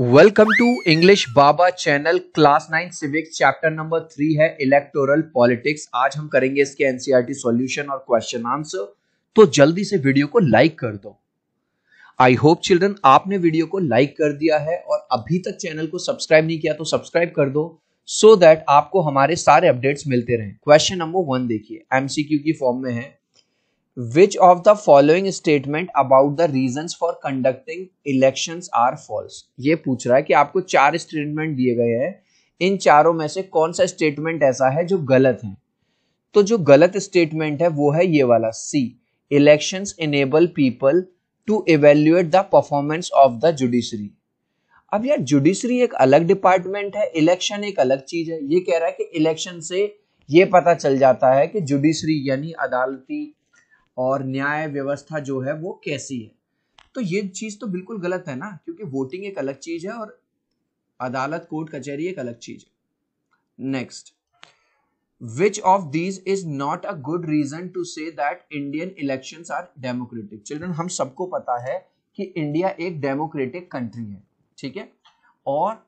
Welcome to English Baba channel class nine civics chapter number three है electoral politics आज हम करेंगे इसके एनसीईआरटी सॉल्यूशन e और क्वेश्चन आंसर तो जल्दी से वीडियो को लाइक कर दो आई होप चिल्ड्रन आपने वीडियो को लाइक कर दिया है और अभी तक चैनल को सब्सक्राइब नहीं किया तो सब्सक्राइब कर दो सो so दैट आपको हमारे सारे अपडेट्स मिलते रहे क्वेश्चन नंबर वन देखिए एमसीक्यू की फॉर्म में है which of the following statement about the reason for conducting election are false ये पूछ रहा है कि आपको चार स्टेटमेंट दिए गए हैं इन चारों में से कौन सा स्टेटमेंट ऐसा है जो गलत है तो जो गलत स्टेटमेंट है वो है ये वाला C election enable people to evaluate the performance of the judiciary अब यार जुडिशरी एक अलग डिपार्टमेंट है इलेक्शन एक अलग चीज है ये कह रहा है कि इलेक्शन से ये पता चल जाता है कि जुडिशरी यानी अदालती और न्याय व्यवस्था जो है वो कैसी है तो ये चीज़ तो बिल्कुल गलत है ना क्योंकि वोटिंग एक अलग चीज़ है और अदालत कोर्ट कचहरी एक अलग चीज़ है next which of these is not a good reason to say that Indian election are democratic children हम सबको पता है कि इंडिया एक डेमोक्रेटिक कंट्री है ठीक है और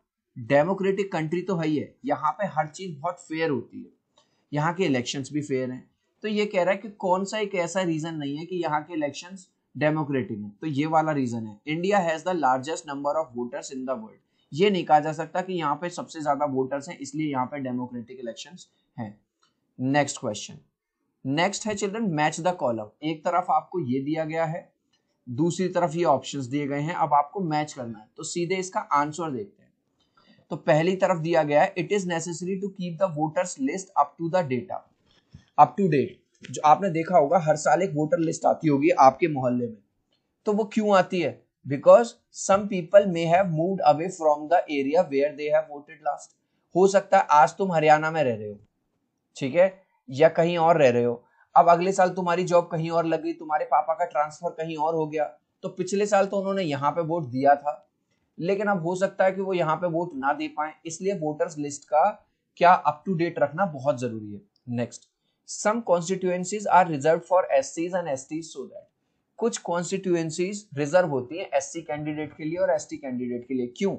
डेमोक्रेटिक कंट्री तो है ही है यहाँ पे हर चीज बहुत फेयर होती है यहाँ के इलेक्शंस भी फेयर हैं तो ये कह रहा है कि कौन सा एक ऐसा रीजन नहीं है कि यहाँ के इलेक्शन डेमोक्रेटिक है तो ये वाला रीजन है India has the largest number of voters in the world ये नहीं कहा जा सकता कि यहाँ पे सबसे ज्यादा वोटर्स हैं इसलिए यहाँ पे डेमोक्रेटिक इलेक्शन है नेक्स्ट क्वेश्चन नेक्स्ट है चिल्ड्रन मैच द कॉलम एक तरफ आपको ये दिया गया है दूसरी तरफ ये ऑप्शंस दिए गए हैं अब आपको मैच करना है तो सीधे इसका आंसर देखते हैं तो पहली तरफ दिया गया है it is necessary to keep the voters list up to the data up to date जो आपने देखा होगा हर साल एक वोटर लिस्ट आती होगी आपके मोहल्ले में तो वो क्यों आती है because some people may have moved away from the area where they have voted last हो सकता है आज तुम हरियाणा में रह रहे हो ठीक है या कहीं और रह रहे हो अब अगले साल तुम्हारी जॉब कहीं और लग गई तुम्हारे पापा का ट्रांसफर कहीं और हो गया तो पिछले साल तो उन्होंने यहाँ पे वोट दिया था लेकिन अब हो सकता है कि वो यहाँ पे वोट ना दे पाए इसलिए वोटर्स लिस्ट का क्या अप टू डेट रखना बहुत जरूरी है next some constituencies are reserve for S for and S STs so that कुछ कॉन्स्टिट्यूएंसीज रिजर्व होती है एस सी कैंडिडेट के लिए और एस टी कैंडिडेट के लिए क्यों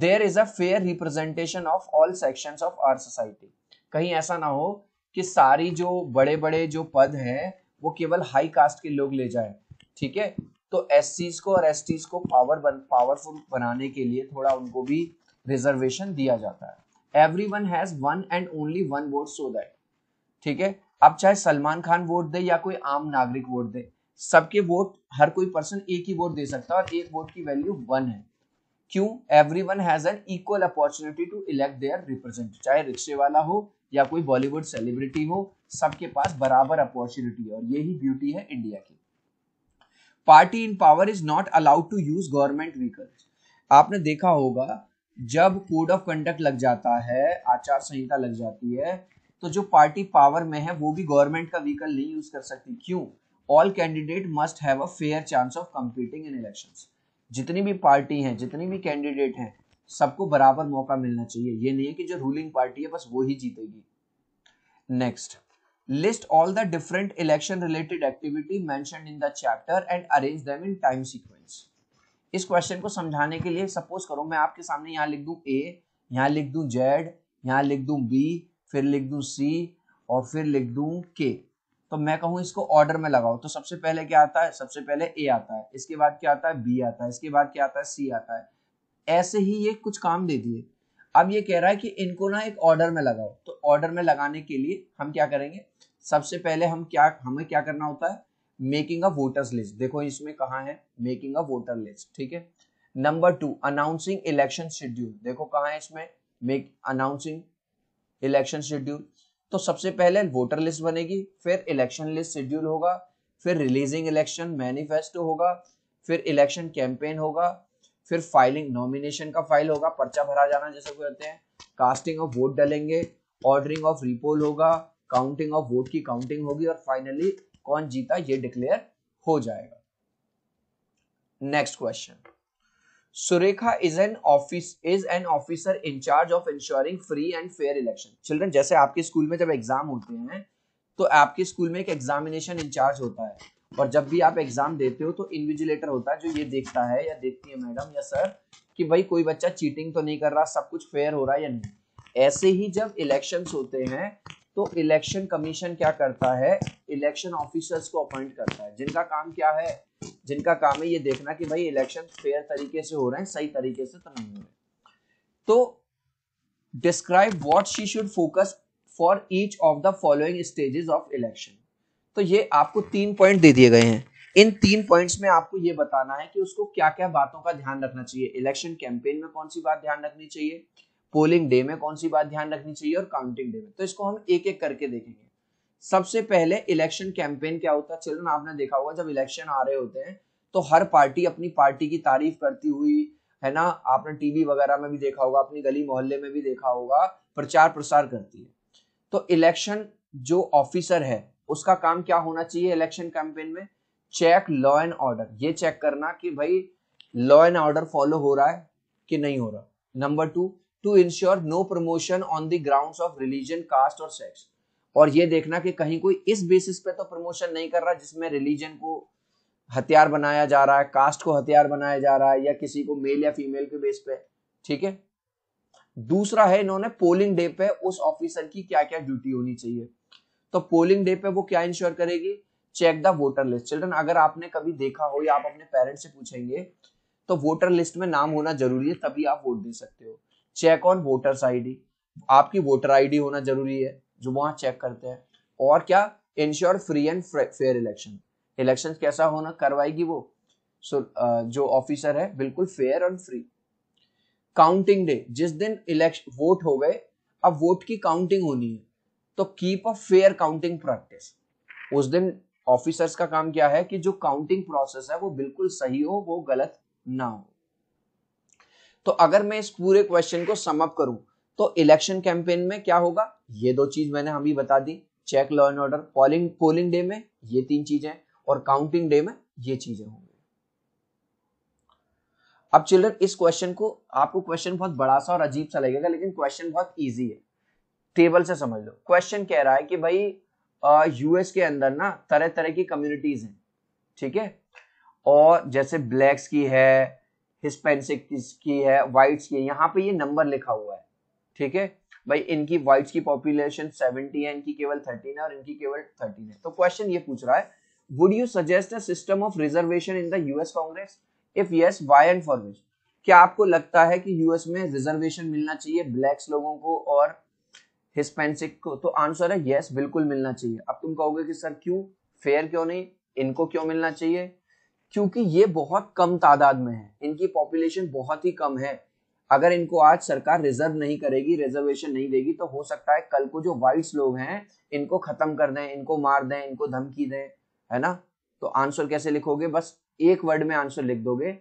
there is a fair representation of all section of our society कहीं ऐसा ना हो कि सारी जो बड़े बड़े जो पद हैं वो केवल हाई कास्ट के लोग ले जाए ठीक है तो एस सीज को और एस टीज को पावर बन, पावरफुल बनाने के लिए थोड़ा उनको भी रिजर्वेशन दिया जाता है everyone has one and only one vote so that ठीक है अब चाहे सलमान खान वोट दे या कोई आम नागरिक वोट दे सबके वोट हर कोई पर्सन एक ही वोट दे सकता है और एक वोट की वैल्यू वन है क्यों everyone has an equal opportunity to elect their represent चाहे रिक्शे वाला हो या कोई बॉलीवुड सेलिब्रिटी हो सबके पास बराबर अपॉर्चुनिटी है और यही ब्यूटी है इंडिया की party in power is not allowed to use government vehicles आपने देखा होगा जब कोड ऑफ कंडक्ट लग जाता है आचार संहिता लग जाती है तो जो पार्टी पावर में है वो भी गवर्नमेंट का व्हीकल नहीं यूज कर सकती क्यों all candidate must have a fair chance of competing in election जितनी भी पार्टी है जितनी भी कैंडिडेट है सबको बराबर मौका मिलना चाहिए ये नहीं है कि जो रूलिंग पार्टी है बस वो ही जीतेगी next list all the different election related activity mentioned in the chapter and arrange them in time sequence इस क्वेश्चन को समझाने के लिए सपोज करो मैं आपके सामने यहाँ लिख दू ए यहाँ लिख दू जेड यहाँ लिख दू बी फिर लिख दूं सी और फिर लिख दूं के तो मैं कहूं इसको ऑर्डर में लगाओ तो सबसे पहले क्या आता है सबसे पहले ए आता है इसके बाद क्या आता है बी आता है इसके बाद क्या आता है सी आता है ऐसे ही ये कुछ काम दे दिए अब ये कह रहा है कि इनको ना एक ऑर्डर में लगाओ तो ऑर्डर में लगाने के लिए हम क्या करेंगे सबसे पहले हम क्या हमें क्या करना होता है मेकिंग अ वोटर्स लिस्ट देखो इसमें कहा है मेकिंग अ वोटर लिस्ट ठीक है number two announcing election schedule देखो कहा है इसमें मेक अनाउंसिंग इलेक्शन शेड्यूल तो सबसे पहले वोटर लिस्ट बनेगी फिर इलेक्शन लिस्ट शेड्यूल होगा फिर रिलीजिंग इलेक्शन मैनिफेस्टो होगा फिर इलेक्शन कैंपेन होगा फिर फाइलिंग नॉमिनेशन का फाइल होगा पर्चा भरा जाना जैसे कहते हैं कास्टिंग ऑफ वोट डालेंगे ऑर्डरिंग ऑफ रिपोल होगा काउंटिंग ऑफ वोट की काउंटिंग होगी और फाइनली कौन जीता ये डिक्लेयर हो जाएगा next question Surekha is an office is an officer in charge of ensuring free and fair election. Children जैसे आपके स्कूल में जब एग्जाम होते हैं तो आपके स्कूल में एक एग्जामिनेशन इंचार्ज होता है और जब भी आप एग्जाम देते हो तो इन्विजिलेटर होता है जो ये देखता है या देखती है मैडम या सर कि भाई कोई बच्चा चीटिंग तो नहीं कर रहा सब कुछ फेयर हो रहा है या नहीं ऐसे ही जब इलेक्शन होते हैं तो इलेक्शन कमीशन क्या करता है इलेक्शन ऑफिसर्स को अपॉइंट करता है जिनका काम क्या है जिनका काम है ये देखना कि भाई इलेक्शन फेयर तरीके से हो रहे हैं सही तरीके से तो नहीं हो रहे तो describe what she should focus for each of the following stages of election तो ये आपको तीन पॉइंट दे दिए गए हैं इन तीन पॉइंट्स में आपको ये बताना है कि उसको क्या क्या बातों का ध्यान रखना चाहिए इलेक्शन कैंपेन में कौन सी बात ध्यान रखनी चाहिए पोलिंग डे में कौन सी बात ध्यान रखनी चाहिए और काउंटिंग डे में तो इसको हम एक एक करके देखेंगे सबसे पहले इलेक्शन कैंपेन क्या होता है चिल्ड्रन आपने देखा होगा जब इलेक्शन आ रहे होते हैं तो हर पार्टी अपनी पार्टी की तारीफ करती हुई है ना आपने टीवी वगैरह में भी देखा होगा अपनी गली मोहल्ले में भी देखा होगा प्रचार प्रसार करती है तो इलेक्शन जो ऑफिसर है उसका काम क्या होना चाहिए इलेक्शन कैंपेन में चेक लॉ एंड ऑर्डर ये चेक करना कि भाई लॉ एंड ऑर्डर फॉलो हो रहा है कि नहीं हो रहा number two to ensure no promotion on the ground of religion caste और सेक्स और ये देखना कि कहीं कोई इस बेसिस पे तो प्रमोशन नहीं कर रहा जिसमें रिलीजन को हथियार बनाया जा रहा है कास्ट को हथियार बनाया जा रहा है या किसी को मेल या फीमेल के बेस पे ठीक है दूसरा है इन्होंने पोलिंग डे पे उस ऑफिसर की क्या क्या ड्यूटी होनी चाहिए तो पोलिंग डे पे वो क्या इंश्योर करेगी check the voter list children अगर आपने कभी देखा हो या आप अपने पेरेंट्स से पूछेंगे तो वोटर लिस्ट में नाम होना जरूरी है तभी आप वोट दे सकते हो चेक ऑन वोटर्स आईडी आपकी वोटर आईडी होना जरूरी है वहां चेक करते हैं और क्या ensure free and fair election election कैसा होना करवाएगी वो सो so, uh, जो ऑफिसर है बिल्कुल fair and free counting day जिस दिन इलेक्शन वोट हो गए अब वोट की काउंटिंग होनी है तो keep a fair counting practice उस दिन ऑफिसर्स का काम क्या है कि जो काउंटिंग प्रोसेस है वो बिल्कुल सही हो वो गलत ना हो तो अगर मैं इस पूरे क्वेश्चन को समअप करूं तो इलेक्शन कैंपेन में क्या होगा ये दो चीज मैंने हम बता दी check law and order polling polling day में ये तीन चीजें और काउंटिंग डे में ये चीजें होंगी अब चिल्ड्रन इस क्वेश्चन को आपको क्वेश्चन बहुत बड़ा सा और अजीब सा लगेगा लेकिन क्वेश्चन बहुत इजी है टेबल से समझ लो क्वेश्चन कह रहा है कि भाई यूएस के अंदर ना तरह तरह की कम्युनिटीज हैं ठीक है और जैसे ब्लैक्स की है हिस्पेंसिक्स की है वाइट्स की है यहाँ पे ये नंबर लिखा हुआ है ठीक है भाई इनकी व्हाइट्स की पॉपुलेशन 70 है इनकी केवल 13 है और इनकी केवल 13 है तो क्वेश्चन ये पूछ रहा है would you suggest a system of reservation in the US Congress if yes why and for which क्या आपको लगता है कि यूएस में रिजर्वेशन मिलना चाहिए ब्लैक्स लोगों को और हिस्पेंसिक को तो आंसर है यस बिल्कुल मिलना चाहिए अब तुम कहोगे कि सर क्यों फेयर क्यों नहीं इनको क्यों मिलना चाहिए क्योंकि ये बहुत कम तादाद में है इनकी पॉपुलेशन बहुत ही कम है अगर इनको आज सरकार रिजर्व नहीं करेगी रिजर्वेशन नहीं देगी तो हो सकता है कल को जो वाइट्स लोग हैं इनको खत्म कर दें इनको मार दें इनको धमकी दें है ना तो आंसर कैसे लिखोगे बस एक वर्ड में आंसर लिख दोगे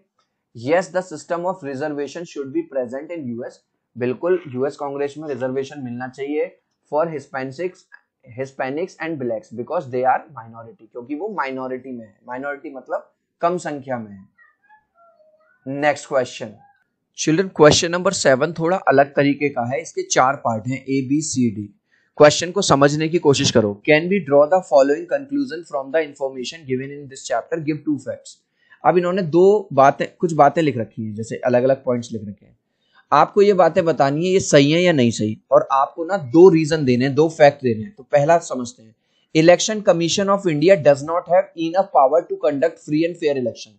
yes the system of reservation should be present in US बिल्कुल यूएस कांग्रेस में रिजर्वेशन मिलना चाहिए for Hispanics Hispanics and blacks because they are minority क्योंकि वो माइनॉरिटी में है माइनॉरिटी मतलब कम संख्या में है next question children question number seven थोड़ा अलग तरीके का है इसके चार पार्ट हैं A B C D question को समझने की कोशिश करो can be draw the following conclusion from the information given in this chapter give two facts अब इन्होंने दो बातें कुछ बातें लिख रखी हैं जैसे अलग अलग पॉइंट्स लिख रखे हैं आपको ये बातें बतानी है ये सही है या नहीं सही और आपको ना दो रीजन देने हैं दो फैक्ट देने हैं तो पहला समझते हैं election commission of India does not have enough power to conduct free and fair election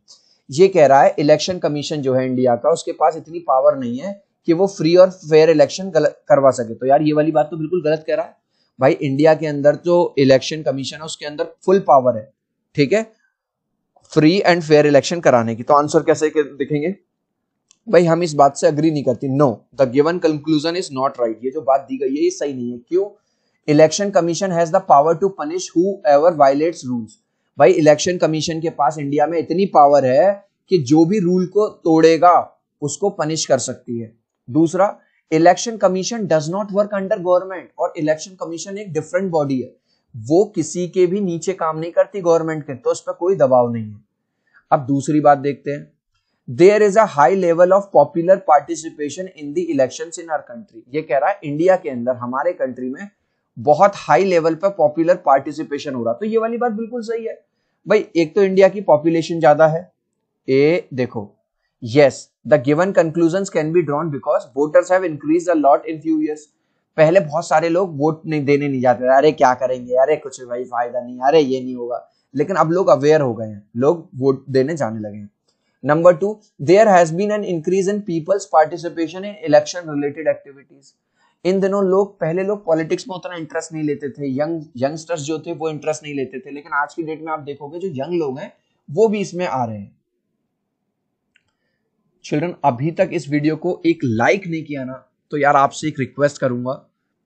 ये कह रहा है इलेक्शन कमीशन जो है इंडिया का उसके पास इतनी पावर नहीं है कि वो फ्री और फेयर इलेक्शन करवा सके तो यार ये वाली बात तो बिल्कुल गलत कह रहा है भाई इंडिया के अंदर जो इलेक्शन कमीशन है उसके अंदर फुल पावर है ठीक है फ्री एंड फेयर इलेक्शन कराने की तो आंसर कैसे दिखेंगे भाई हम इस बात से अग्री नहीं करते no the given conclusion is not right ये जो बात दी गई है ये सही नहीं है क्यों election commission has the power to punish whoever violates rules भाई इलेक्शन कमीशन के पास इंडिया में इतनी पावर है कि जो भी रूल को तोड़ेगा उसको पनिश कर सकती है दूसरा election commission does not work under government और इलेक्शन कमीशन एक डिफरेंट बॉडी है वो किसी के भी नीचे काम नहीं करती गवर्नमेंट के तो उस पर कोई दबाव नहीं है अब दूसरी बात देखते हैं there is a high level of popular participation in the election in our country ये कह रहा है इंडिया के अंदर हमारे कंट्री में बहुत हाई लेवल पर पॉपुलर पार्टिसिपेशन हो रहा तो ये वाली बात बिल्कुल सही है भाई एक तो इंडिया की पॉपुलेशन ज्यादा है ए देखो yes the given conclusion can be drawn because voters have increase a lot in few years पहले बहुत सारे लोग वोट नहीं देने नहीं जाते अरे क्या करेंगे अरे कुछ भाई फायदा नहीं अरे ये नहीं होगा लेकिन अब लोग अवेयर हो गए हैं लोग वोट देने जाने लगे हैं number two there has been an increase in people's participation in election related activities इन दिनों लोग पहले लोग पॉलिटिक्स में उतना इंटरेस्ट नहीं लेते थे यंग यंगस्टर्स जो थे वो इंटरेस्ट नहीं लेते थे लेकिन आज की डेट में आप देखोगे जो यंग लोग हैं वो भी इसमें आ रहे हैं चिल्ड्रन अभी तक इस वीडियो को एक लाइक नहीं किया ना तो यार आपसे एक रिक्वेस्ट करूंगा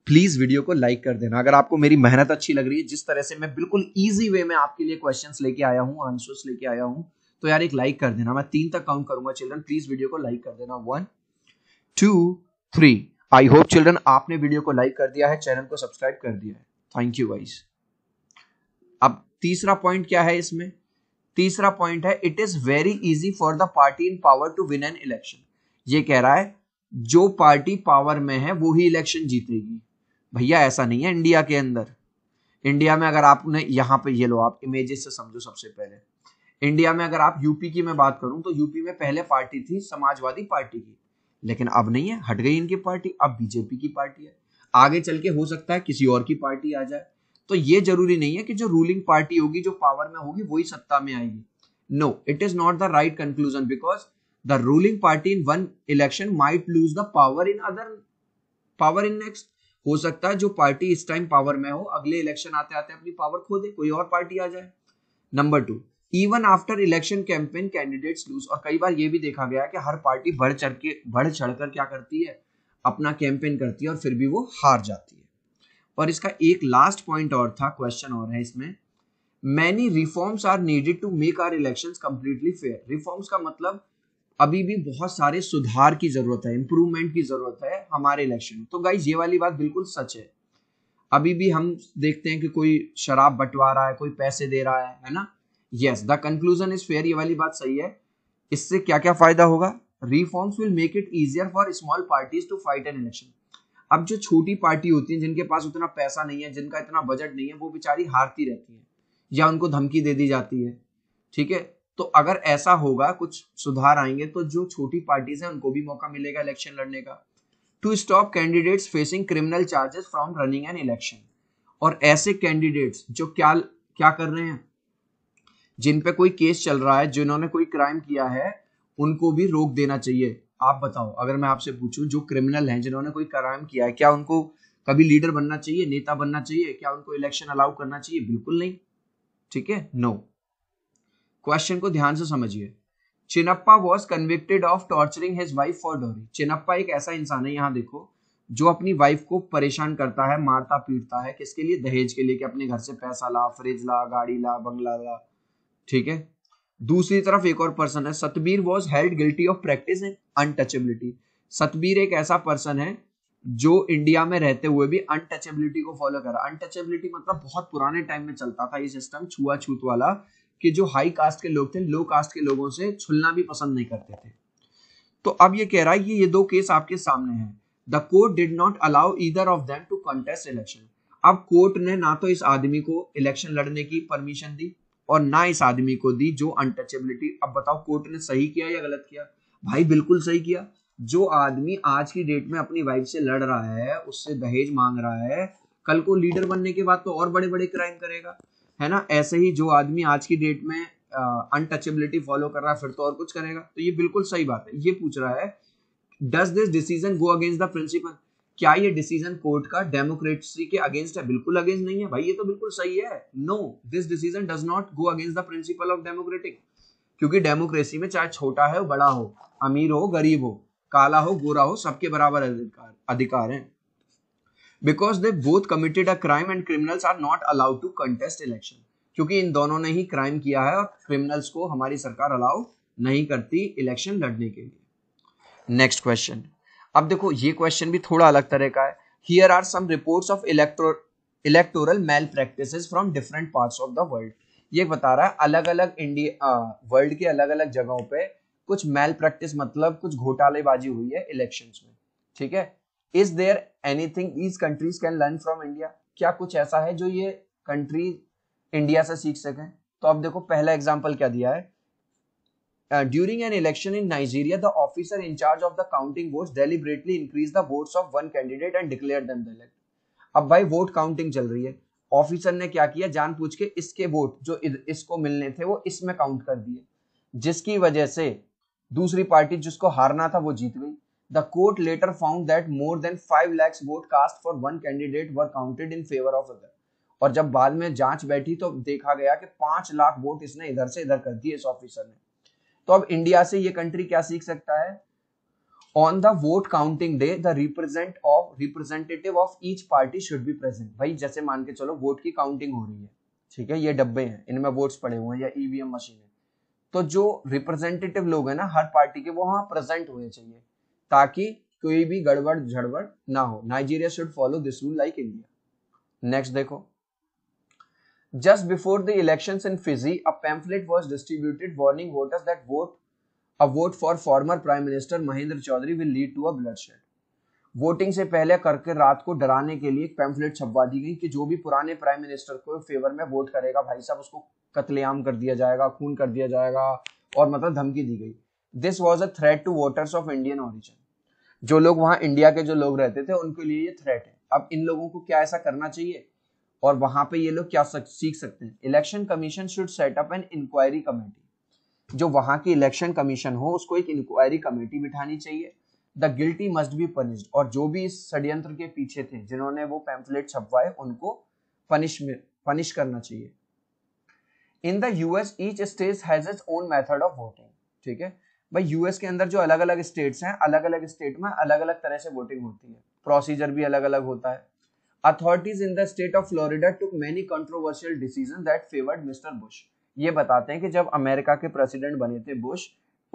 प्लीज वीडियो को लाइक कर देना अगर आपको मेरी मेहनत अच्छी लग रही है जिस तरह से मैं बिल्कुल ईजी वे में आपके लिए क्वेश्चन लेके आया हूँ आंसर्स लेके आया हूँ तो यार एक लाइक कर देना मैं तीन तक काउंट करूंगा चिल्ड्रन प्लीज वीडियो को लाइक कर देना one two three I hope children आपने वीडियो को लाइक कर दिया है चैनल को सब्सक्राइब कर दिया है थैंक यू वाइज अब तीसरा पॉइंट क्या है इसमें तीसरा पॉइंट है it is very easy for the party in power to win an election ये कह रहा है जो पार्टी पावर में है वो ही इलेक्शन जीतेगी भैया ऐसा नहीं है इंडिया के अंदर इंडिया में अगर आपने यहाँ पे ये लो आप इमेजेस से समझो सबसे पहले इंडिया में अगर आप यूपी की मैं बात करूं तो यूपी में पहले पार्टी थी समाजवादी पार्टी की लेकिन अब नहीं है हट गई इनकी पार्टी अब बीजेपी की पार्टी है आगे चल के हो सकता है किसी और की पार्टी आ जाए तो ये जरूरी नहीं है कि जो रूलिंग पार्टी होगी जो पावर में होगी वही सत्ता में आएगी no it is not the right conclusion because the ruling party in one election might lose the power in other power in next हो सकता है जो पार्टी इस टाइम पावर में हो अगले इलेक्शन आते आते अपनी पावर खो दे कोई और पार्टी आ जाए number two even after election campaign candidates lose और कई बार ये भी देखा गया है कि हर पार्टी बढ़ चढ़ के बढ़ चढ़कर क्या करती है अपना कैंपेन करती है और फिर भी वो हार जाती है और इसका एक लास्ट पॉइंट और था क्वेश्चन और है इसमें many reforms are needed to make our election completely fair reforms का मतलब अभी भी बहुत सारे सुधार की जरूरत है इंप्रूवमेंट की जरूरत है हमारे इलेक्शन तो गाइज ये वाली बात बिल्कुल सच है अभी भी हम देखते हैं कि कोई शराब बंटवा रहा है कोई पैसे दे रहा है है ना yes the conclusion is fair ये वाली बात सही है इससे क्या क्या फायदा होगा reforms will make it easier for small parties to fight an election अब जो छोटी पार्टी होती है जिनके पास उतना पैसा नहीं है जिनका इतना बजट नहीं है वो बेचारी हारती रहती है या उनको धमकी दे दी जाती है ठीक है तो अगर ऐसा होगा कुछ सुधार आएंगे तो जो छोटी पार्टीज हैं उनको भी मौका मिलेगा इलेक्शन लड़ने का to stop candidates facing criminal charges from running an election और ऐसे कैंडिडेट्स जो क्या क्या कर रहे हैं जिन पे कोई केस चल रहा है जिन्होंने कोई क्राइम किया है उनको भी रोक देना चाहिए आप बताओ अगर मैं आपसे पूछूं जो क्रिमिनल हैं जिन्होंने कोई क्राइम किया है क्या उनको कभी लीडर बनना चाहिए नेता बनना चाहिए क्या उनको इलेक्शन अलाउ करना चाहिए बिल्कुल नहीं ठीक है नो क्वेश्चन को ध्यान से समझिए Chinnappa was convicted of torturing his wife for dowry Chinnappa एक ऐसा इंसान है यहाँ देखो जो अपनी वाइफ को परेशान करता है मारता पीटता है किसके लिए दहेज के लिए कि अपने घर से पैसा ला फ्रिज ला गाड़ी ला बंगला ला ठीक है दूसरी तरफ एक और पर्सन है Satbir was held guilty of practice in untouchability Satbir एक ऐसा पर्सन है जो इंडिया में रहते हुए भी अनटचेबिलिटी को फॉलो करा अनटचेबिलिटी मतलब बहुत पुराने टाइम में चलता था ये सिस्टम छुआछूत वाला कि जो हाई कास्ट के लोग थे लो कास्ट के लोगों से छुलना भी पसंद नहीं करते थे तो अब ये कह रहा है ये ये दो केस आपके सामने हैं the court did not allow either of them to contest election अब कोर्ट ने ना तो इस आदमी को इलेक्शन लड़ने की परमिशन दी और ना इस आदमी को दी जो अनटचेबिलिटी अब बताओ कोर्ट ने सही किया या गलत किया भाई बिल्कुल सही किया जो आदमी आज की डेट में अपनी वाइफ से लड़ रहा है उससे दहेज मांग रहा है कल को लीडर बनने के बाद तो और बड़े बड़े क्राइम करेगा है ना ऐसे ही जो आदमी आज की डेट में अनटचेबिलिटी फॉलो कर रहा है फिर तो और कुछ करेगा तो ये बिल्कुल सही बात है ये पूछ रहा है does this decision go against the principle क्या ये डिसीजन कोर्ट का डेमोक्रेसी के अगेंस्ट है बिल्कुल अगेंस्ट नहीं है भाई ये तो बिल्कुल सही है no this decision does not go against the principle of democratic क्योंकि डेमोक्रेसी में चाहे छोटा है बड़ा हो अमीर हो गरीब हो काला हो गोरा हो सबके बराबर अधिकार अधिकार हैं because they both committed a crime and criminals are not allowed to contest election क्योंकि इन दोनों ने ही क्राइम किया है और क्रिमिनल्स को हमारी सरकार अलाउ नहीं करती इलेक्शन लड़ने के लिए नेक्स्ट क्वेश्चन अब देखो ये क्वेश्चन भी थोड़ा अलग तरह का है here are some reports of electro electoral malpractice from different parts of the world ये बता रहा है अलग अलग इंडिया वर्ल्ड के अलग अलग जगहों पे कुछ मेल प्रैक्टिस मतलब कुछ घोटालेबाजी हुई है इलेक्शन में ठीक है is there anything these countries can learn from India क्या कुछ ऐसा है जो ये कंट्री इंडिया से सीख सकें तो अब देखो पहला एग्जाम्पल क्या दिया है during an election in Nigeria the officer in charge of the counting vote deliberately increase the vote of one candidate and declare them them the अब भाई वोट काउंटिंग चल रही है ऑफिसर ने क्या किया जान पूछ के इसके वोट जो इसको मिलने थे वो इसमें काउंट कर दिए जिसकी वजह से दूसरी पार्टी जिसको हारना था वो जीत गई the court later found that more than five lakhs vote cast for one candidate were counted in favour of other और जब बाद में जांच बैठी तो देखा गया कि पांच लाख वोट इसने इधर से इधर कर दिए इस ऑफिसर ने तो अब इंडिया से ये कंट्री क्या सीख सकता है on the vote counting day the represent of representative of each party should be present भाई जैसे मान के चलो वोट की काउंटिंग हो रही है ठीक है ये डब्बे हैं इनमें वोट्स पड़े हुए हैं या ईवीएम e मशीन है तो जो रिप्रेजेंटेटिव लोग हैं ना हर पार्टी के वो वहां प्रेजेंट होने चाहिए ताकि कोई भी गड़बड़ झड़बड़ ना हो Nigeria should follow this rule like India next देखो Just before the elections in Fiji, a pamphlet was distributed warning voters that vote a vote for former Prime Minister Mahindra Chaudhary will lead to a bloodshed. Voting से पहले करके रात को डराने के लिए एक पैम्फलेट छपवा दी गई कि जो भी पुराने प्राइम मिनिस्टर को फेवर में वोट करेगा भाई साहब उसको कत्लेआम कर दिया जाएगा खून कर दिया जाएगा और मतलब धमकी दी गई this was a threat to voters of Indian origin जो लोग वहाँ इंडिया के जो लोग रहते थे उनके लिए ये थ्रेट है अब इन लोगों को क्या ऐसा करना चाहिए और वहां पे ये लोग क्या सक, सीख सकते हैं election commission should set up an inquiry committee जो वहां की इलेक्शन कमीशन हो उसको एक इंक्वायरी कमेटी बिठानी चाहिए the guilty must be punished और जो भी इस षड्यंत्र के पीछे थे जिन्होंने वो पैम्फलेट छपवाए उनको पनिश पनिश करना चाहिए in the US each state has its own method of voting ठीक है भाई यूएस के अंदर जो अलग अलग स्टेट्स हैं अलग अलग स्टेट में अलग अलग तरह से वोटिंग होती है प्रोसीजर भी अलग अलग होता है authorities in the state of Florida took many controversial decision that favoured Mister Bush ये बताते हैं कि जब अमेरिका के प्रेसिडेंट बने थे बुश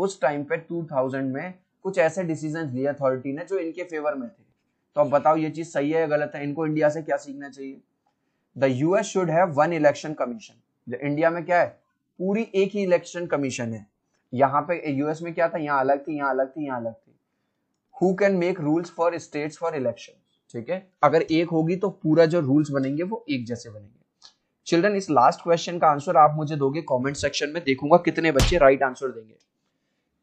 उस टाइम पे 2000 में कुछ ऐसे डिसीजन लिए अथॉरिटी ने जो इनके फेवर में थे तो अब बताओ ये चीज सही है या गलत है इनको इंडिया से क्या सीखना चाहिए the US should have one election commission India में क्या है पूरी एक ही इलेक्शन कमीशन है यहाँ पे यूएस में क्या था यहाँ अलग थी यहाँ अलग थी यहाँ अलग थी who can make rules for states for election ठीक है अगर एक होगी तो पूरा जो रूल्स बनेंगे वो एक जैसे बनेंगे चिल्ड्रन इस लास्ट क्वेश्चन का आंसर आप मुझे दोगे कमेंट सेक्शन में देखूंगा कितने बच्चे राइट आंसर देंगे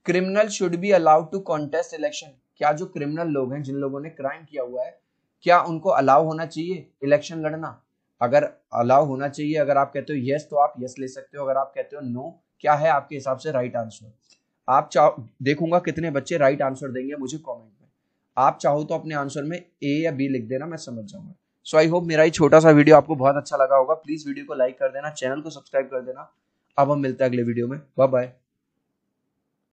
criminal should be allowed to contest election क्या जो क्रिमिनल लोग हैं जिन लोगों ने क्राइम किया हुआ है क्या उनको अलाउ होना चाहिए इलेक्शन लड़ना अगर अलाउ होना चाहिए अगर आप कहते हो यस तो आप यस ले सकते हो अगर आप कहते हो नो क्या है आपके हिसाब से राइट आंसर आप चाहो देखूंगा कितने बच्चे राइट आंसर देंगे मुझे कॉमेंट आप चाहो तो अपने आंसर में ए या बी लिख देना मैं समझ जाऊंगा सो आई होप मेरा ये छोटा सा वीडियो आपको बहुत अच्छा लगा होगा प्लीज वीडियो को लाइक कर देना चैनल को सब्सक्राइब कर देना अब हम मिलते हैं अगले वीडियो में बाय बाय